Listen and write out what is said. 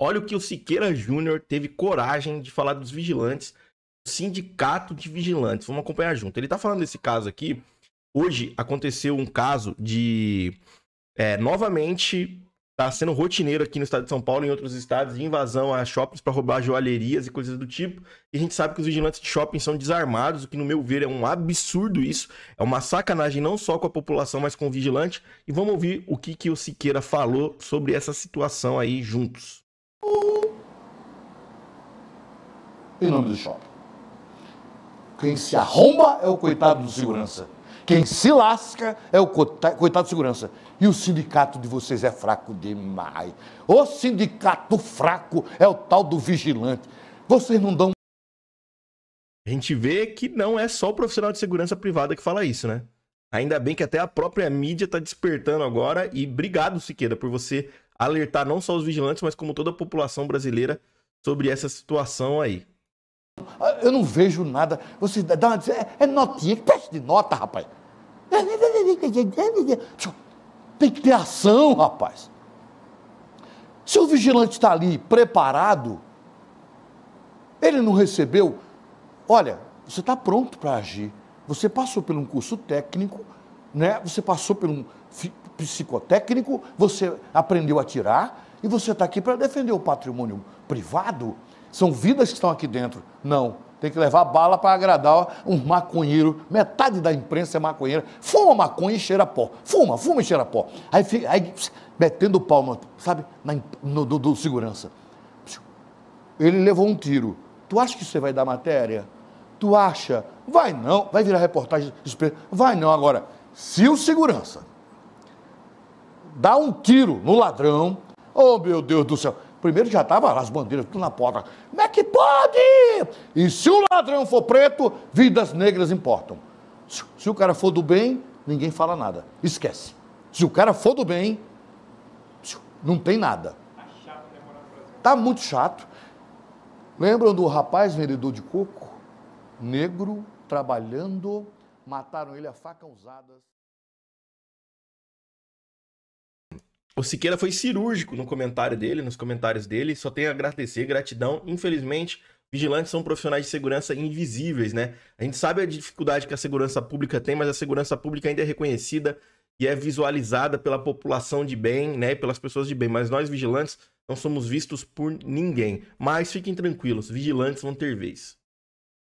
Olha o que o Siqueira Júnior teve coragem de falar dos vigilantes, sindicato de vigilantes. Vamos acompanhar junto. Ele está falando desse caso aqui. Hoje aconteceu um caso de. É, novamente, está sendo rotineiro aqui no estado de São Paulo e em outros estados de invasão a shoppings para roubar joalherias e coisas do tipo. E a gente sabe que os vigilantes de shopping são desarmados, o que, no meu ver, é um absurdo isso. É uma sacanagem não só com a população, mas com o vigilante. E vamos ouvir o que, que o Siqueira falou sobre essa situação aí juntos. Em nome do shopping. Quem se arromba é o coitado do segurança. Quem se lasca é o coitado do segurança. E o sindicato de vocês é fraco demais. O sindicato fraco é o tal do vigilante. Vocês não dão. A gente vê que não é só o profissional de segurança privada que fala isso, né? Ainda bem que até a própria mídia está despertando agora. E obrigado, Siqueira, por você alertar não só os vigilantes, mas como toda a população brasileira sobre essa situação aí. Ah, eu não vejo nada. Você dá uma... É, é notinha, que peste de nota, rapaz. Tem que ter ação, rapaz. Se o vigilante está ali preparado, ele não recebeu. Olha, você está pronto para agir. Você passou por um curso técnico né? Você passou por um psicotécnico, você aprendeu a tirar e você está aqui para defender o patrimônio privado. São vidas que estão aqui dentro. Não, tem que levar bala para agradar um maconheiro. Metade da imprensa é maconheira. Fuma maconha e cheira pó. Fuma, fuma e cheira pó. Aí, fica, aí pss, metendo o pau, no, sabe, na, no, do, do segurança. Ele levou um tiro. Tu acha que você vai dar matéria? Tu acha? Vai não, vai virar reportagem. Vai não agora. Se o segurança dá um tiro no ladrão, oh meu Deus do céu, primeiro já tava as bandeiras tudo na porta, como é que pode? E se o ladrão for preto, vidas negras importam. Se o cara for do bem, ninguém fala nada, esquece. Se o cara for do bem, não tem nada. Tá muito chato. Lembram do rapaz vendedor de coco? Negro trabalhando Mataram ele a faca usadas. O Siqueira foi cirúrgico no comentário dele, nos comentários dele. Só tenho a agradecer, gratidão. Infelizmente, vigilantes são profissionais de segurança invisíveis, né? A gente sabe a dificuldade que a segurança pública tem, mas a segurança pública ainda é reconhecida e é visualizada pela população de bem, né? pelas pessoas de bem. Mas nós, vigilantes, não somos vistos por ninguém. Mas fiquem tranquilos, vigilantes vão ter vez.